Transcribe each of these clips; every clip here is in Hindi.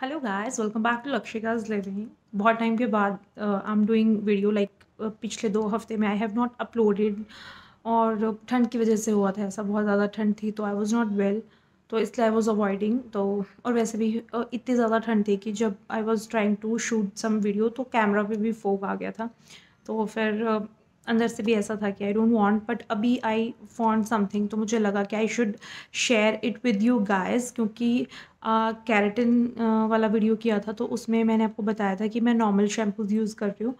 hello guys welcome back to लक्ष्यकाज लिविंग बहुत टाइम के बाद I am doing video like पिछले दो हफ्ते में आई हैव नॉट अपलोडेड और ठंड की वजह से हुआ था ऐसा बहुत ज़्यादा ठंड थी तो आई वाज नॉट वेल तो इसलिए आई वाज अवॉइडिंग तो और वैसे भी uh, इतनी ज़्यादा ठंड थी कि जब I was trying to shoot some video तो कैमरा पर भी फोक आ गया था तो फिर uh, अंदर से भी ऐसा था कि आई डोंट वांट बट अभी आई वॉन्ट समथिंग तो मुझे लगा कि I should share it with you guys क्योंकि कैरेटिन uh, uh, वाला वीडियो किया था तो उसमें मैंने आपको बताया था कि मैं नॉर्मल शैम्पूज यूज़ कर रही हूँ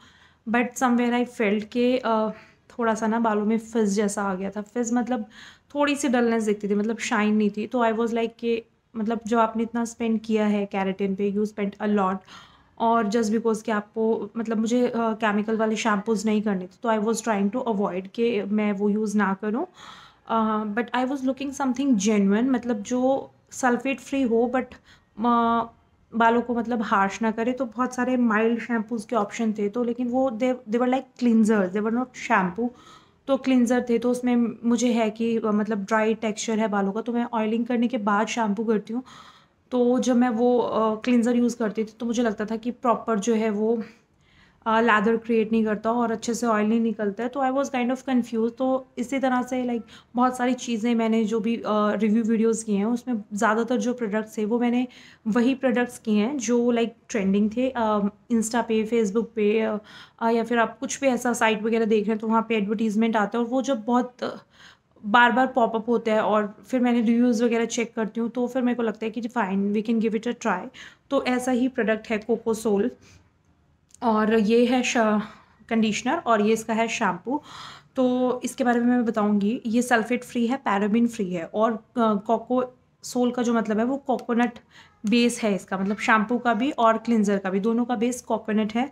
बट समवेयर आई फेल्ट के uh, थोड़ा सा ना बालों में फिज जैसा आ गया था फिज मतलब थोड़ी सी डलनेस दिखती थी मतलब शाइन नहीं थी तो आई वॉज़ लाइक के मतलब जो आपने इतना स्पेंड किया है कैरेटिन पे यू स्पेंड अ लॉट और जस्ट बिकॉज कि आपको मतलब मुझे केमिकल uh, वाले शैम्पूज़ नहीं करने थे तो I was trying to avoid कि मैं वो यूज़ ना करूँ but I was looking something genuine मतलब जो सल्फेट फ्री हो बट बालों को मतलब हार्श ना करे तो बहुत सारे माइल्ड शैम्पूज़ के ऑप्शन थे तो लेकिन वो they were like cleanser were not shampoo तो क्लिनजर थे तो उसमें मुझे है कि मतलब ड्राई टेक्सचर है बालों का तो मैं ऑयलिंग करने के बाद शैम्पू करती हूँ तो जब मैं वो क्लिनज़र यूज़ करती थी तो मुझे लगता था कि प्रॉपर जो है वो लैदर क्रिएट नहीं करता और अच्छे से ऑयल नहीं निकलता है तो I was kind of confuse तो इसी तरह से लाइक like, बहुत सारी चीज़ें मैंने जो भी रिव्यू वीडियोस किए हैं उसमें ज़्यादातर जो प्रोडक्ट्स है वो मैंने वही प्रोडक्ट्स किए हैं जो लाइक like, ट्रेंडिंग थे इंस्टा पे फेसबुक पे या फिर आप कुछ भी ऐसा साइट वगैरह देख रहे हैं तो वहाँ पर एडवर्टीज़मेंट आता है और वो जब बहुत बार बार पॉपअप होता है और फिर मैंने रिव्यूज़ वगैरह चेक करती हूँ तो फिर मेरे को लगता है कि fine we can give it a try तो ऐसा ही प्रोडक्ट है कोको सोल और ये है कंडीशनर और ये इसका है शैम्पू तो इसके बारे में मैं बताऊँगी ये सल्फेट फ्री है पैराबिन फ्री है और कोको सोल का जो मतलब है वो कोकोनट बेस है इसका मतलब शैम्पू का भी और क्लिनजर का भी दोनों का बेस कोकोनट है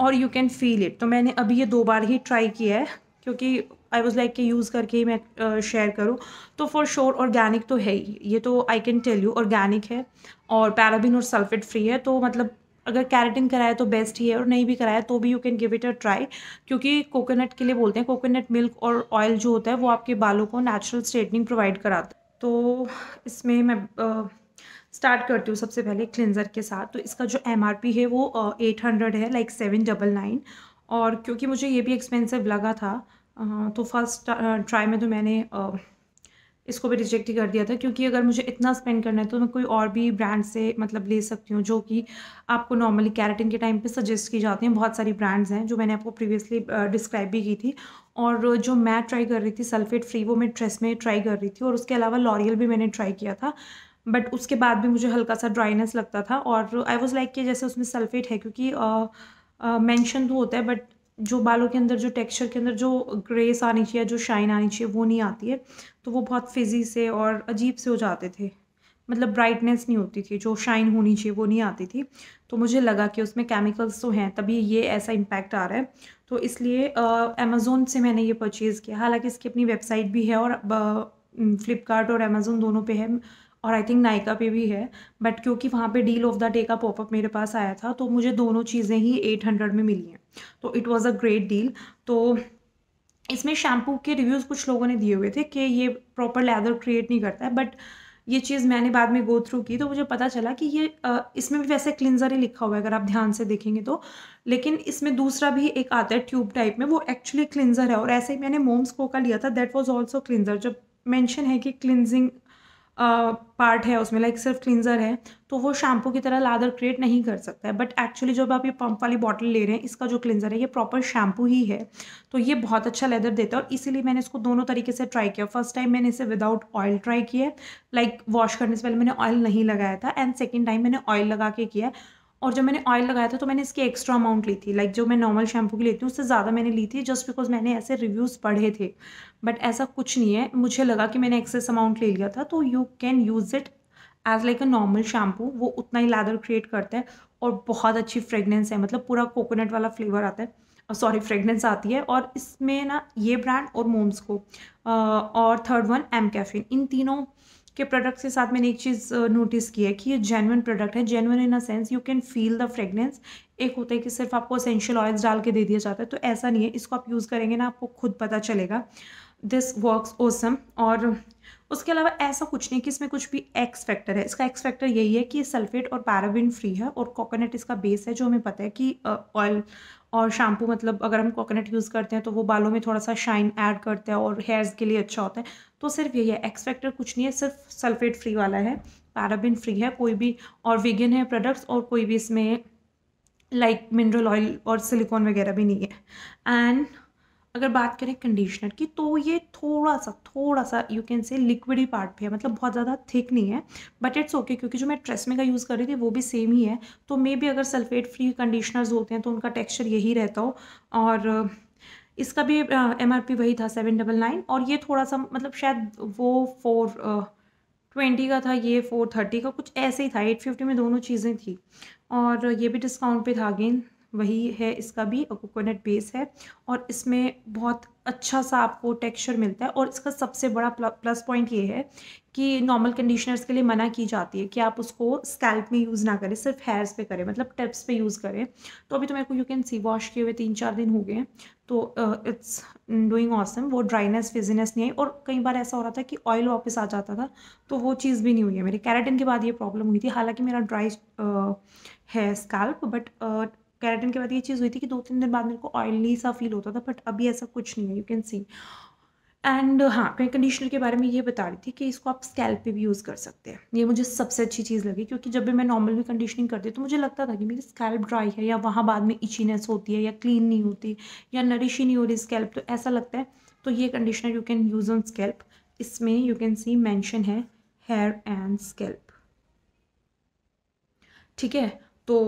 और यू कैन फील इट तो मैंने अभी ये दो बार ही ट्राई किया है क्योंकि आई वॉज लाइक के यूज़ करके ही मैं शेयर करूँ तो फॉर श्योर ऑर्गेनिक तो है ही ये तो I can tell you organic है और पैराबिन और सल्फेट फ्री है तो मतलब अगर कैरेटिन कराया तो बेस्ट ही है और नहीं भी कराया तो भी you can give it a try क्योंकि कोकोनट के लिए बोलते हैं कोकोनट मिल्क और ऑयल जो होता है वो आपके बालों को नेचुरल स्ट्रेटनिंग प्रोवाइड कराता है तो इसमें मैं स्टार्ट करती हूँ सबसे पहले क्लिनज़र के साथ तो इसका जो एम है वो एट हंड्रेड है लाइक सेवन डबल नाइन और क्योंकि मुझे ये भी एक्सपेंसिव लगा था हाँ, तो फर्स्ट ट्राई uh, में तो मैंने uh, इसको भी रिजेक्ट ही कर दिया था क्योंकि अगर मुझे इतना स्पेंड करना है तो मैं कोई और भी ब्रांड से मतलब ले सकती हूँ जो कि आपको नॉर्मली कैरेटिन के टाइम पे सजेस्ट की जाती हैं बहुत सारी ब्रांड्स हैं जो मैंने आपको प्रीवियसली डिस्क्राइब uh, भी की थी और जो मैं ट्राई कर रही थी सल्फेट फ्री वो मैं ड्रेस में ट्राई कर रही थी और उसके अलावा लॉरियल भी मैंने ट्राई किया था बट उसके बाद भी मुझे हल्का सा ड्राइनेस लगता था और आई वॉज़ लाइक कि जैसे उसमें सल्फेट है क्योंकि मैंशन तो होता है बट जो बालों के अंदर जो टेक्सचर के अंदर जो ग्रेस आनी चाहिए जो शाइन आनी चाहिए वो नहीं आती है तो वो बहुत फिजी से और अजीब से हो जाते थे मतलब ब्राइटनेस नहीं होती थी जो शाइन होनी चाहिए वो नहीं आती थी तो मुझे लगा कि उसमें केमिकल्स तो हैं तभी ये ऐसा इम्पैक्ट आ रहा है तो इसलिए अमेज़ोन से मैंने ये परचेज़ किया हालांकि इसकी अपनी वेबसाइट भी है और फ्लिपकार्ट और अमेज़ोन दोनों पे है और आई थिंक नायका पे भी है बट क्योंकि वहाँ पे डील ऑफ द डे का पॉपअप मेरे पास आया था तो मुझे दोनों चीज़ें ही एट हंड्रेड में मिली हैं तो it was a great deal तो इसमें शैम्पू के रिव्यूज़ कुछ लोगों ने दिए हुए थे कि ये प्रॉपर लेदर क्रिएट नहीं करता है बट ये चीज़ मैंने बाद में गो थ्रू की तो मुझे पता चला कि ये इसमें भी वैसे क्लिनजर ही लिखा हुआ है अगर आप ध्यान से देखेंगे तो लेकिन इसमें दूसरा भी एक आता है ट्यूब टाइप में वो एक्चुअली क्लिनजर है और ऐसे ही मैंने मोम्स को का लिया था दैट वॉज ऑल्सो क्लिनजर जब मैंशन है कि क्लिनजिंग पार्ट है उसमें लाइक सिर्फ क्लिनजर है तो वो शैम्पू की तरह लादर क्रिएट नहीं कर सकता है बट एक्चुअली जब आप ये पंप वाली बॉटल ले रहे हैं इसका जो क्लिनजर है ये प्रॉपर शैम्पू ही है तो ये बहुत अच्छा लेदर देता है और इसीलिए मैंने इसको दोनों तरीके से ट्राई किया फर्स्ट टाइम मैंने इसे विदाउट ऑयल ट्राई किया लाइक वॉश करने से पहले मैंने ऑयल नहीं लगाया था एंड सेकेंड टाइम मैंने ऑयल लगा के किया और जब मैंने ऑयल लगाया था तो मैंने इसकी एक्स्ट्रा अमाउंट ली थी लाइक जो मैं नॉर्मल शैम्पू की लेती हूँ उससे ज़्यादा मैंने ली थी जस्ट बिकॉज मैंने ऐसे रिव्यूज़ पढ़े थे बट ऐसा कुछ नहीं है मुझे लगा कि मैंने एक्सेस अमाउंट ले लिया था तो you can use it as like a normal shampoo वो उतना ही लैदर क्रिएट करता है और बहुत अच्छी फ्रेगनेंस है मतलब पूरा कोकोनट वाला फ्लेवर आता है सॉरी फ्रेगनेंस आती है और इसमें ना ये ब्रांड और मोम्स को और थर्ड वन एम कैफिन इन तीनों के प्रोडक्ट्स के साथ मैंने एक चीज़ नोटिस की है कि ये जेनुअन प्रोडक्ट है genuine in a sense you can feel the fragrance एक होता है कि सिर्फ आपको असेंशियल ऑयल्स डाल के दे दिया जाता है तो ऐसा नहीं है इसको आप यूज़ करेंगे ना आपको खुद पता चलेगा दिस वर्कस ओसम और उसके अलावा ऐसा कुछ नहीं कि इसमें कुछ भी एक्स फैक्टर है इसका एक्स फैक्टर यही है कि ये सल्फेट और पैराबिन फ्री है और कोकोनट इसका बेस है जो हमें पता है कि ऑयल और शैम्पू मतलब अगर हम कोकोनट यूज़ करते हैं तो वो बालों में थोड़ा सा शाइन ऐड करता है और हेयर्स के लिए अच्छा होता है तो सिर्फ यही है एक्स फैक्टर कुछ नहीं है सिर्फ सल्फेट फ्री वाला है पैराबिन फ्री है कोई भी और वेगन है प्रोडक्ट्स और कोई भी इसमें लाइक मिनरल ऑयल और सिलिकॉन वगैरह भी नहीं है एंड अगर बात करें कंडीशनर की तो ये थोड़ा सा थोड़ा सा यू कैन से लिक्विड ही पार्ट भी है मतलब बहुत ज़्यादा थिक नहीं है बट इट्स ओके क्योंकि जो मैं ट्रेसमे का यूज़ कर रही थी वो भी सेम ही है तो मे भी अगर सल्फेट फ्री कंडीशनर्स होते हैं तो उनका टेक्सचर यही रहता हो और इसका भी एम आर पी वही था सेवन डबल नाइन और ये थोड़ा सा मतलब शायद वो फोर ट्वेंटी का था ये फोर थर्टी का कुछ ऐसे ही था एट फिफ्टी में दोनों चीज़ें थी और ये भी डिस्काउंट पे था अगेन वही है इसका भी कोकोनट बेस है और इसमें बहुत अच्छा सा आपको टेक्सचर मिलता है और इसका सबसे बड़ा प्लस पॉइंट ये है कि नॉर्मल कंडीशनर्स के लिए मना की जाती है कि आप उसको स्कैल्प में यूज़ ना करें सिर्फ हेयर्स पे करें मतलब टिप्स पे यूज़ करें तो अभी तो मेरे को यू कैन सी वॉश किए हुए तीन चार दिन हो गए हैं तो इट्स डूइंग ऑसम वो ड्राइनेस फिजीनेस नहीं आई और कई बार ऐसा हो रहा था कि ऑयल वापस आ जाता था तो वो चीज़ भी नहीं हुई है मेरे कैरेटिन के बाद ये प्रॉब्लम हुई थी हालाँकि मेरा ड्राई uh, है स्कैल्प बट कैरेटिन के बाद ये चीज़ हुई थी कि दो तीन दिन बाद मेरे को ऑयली सा फील होता था बट अभी ऐसा कुछ नहीं है यू कैन सी एंड हाँ मैं कंडीशनर के बारे में ये बता रही थी कि इसको आप स्कैल्प पे भी यूज़ कर सकते हैं ये मुझे सबसे अच्छी चीज़ लगी क्योंकि जब भी मैं नॉर्मल भी कंडीशनिंग करती तो मुझे लगता था कि मेरी स्कैल्प ड्राई है या वहाँ बाद में इचीनेस होती है या क्लीन नहीं होती या नरिश ही नहीं हो रही स्कैल्प तो ऐसा लगता है तो ये conditioner you can use on scalp इसमें यू कैन सी मैंशन है हेयर एंड स्कैल्प ठीक है तो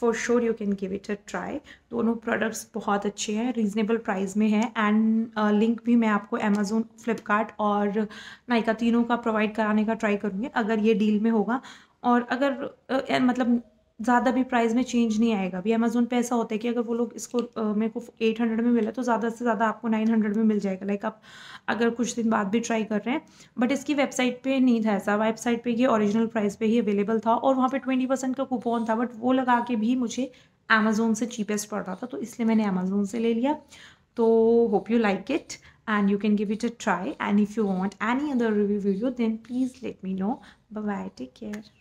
for sure you can give it a try दोनों प्रोडक्ट्स बहुत अच्छे हैं रीजनेबल प्राइस में हैं एंड लिंक uh, भी मैं आपको अमेजोन फ्लिपकार्ट और नाइका तीनों का प्रोवाइड कराने का ट्राई करूँगी अगर ये डील में होगा और अगर uh, मतलब ज़्यादा भी प्राइस में चेंज नहीं आएगा अभी अमेज़ोन पे ऐसा होता है कि अगर वो लोग इसको मेरे को एट हंड्रेड में मिला तो ज़्यादा से ज़्यादा आपको नाइन हंड्रेड में मिल जाएगा लाइक आप अगर कुछ दिन बाद भी ट्राई कर रहे हैं बट इसकी वेबसाइट पे नहीं था ऐसा वेबसाइट पे ये ओरिजिनल प्राइस पे ही अवेलेबल था और वहाँ पर ट्वेंटी परसेंट का कूपन था बट वो लगा के भी मुझे अमेज़ोन से चीपेस्ट पड़ रहा था तो इसलिए मैंने अमेज़ोन से ले लिया तो hope you like it and you can give it a try and if you want any other review video then please let me know bye take care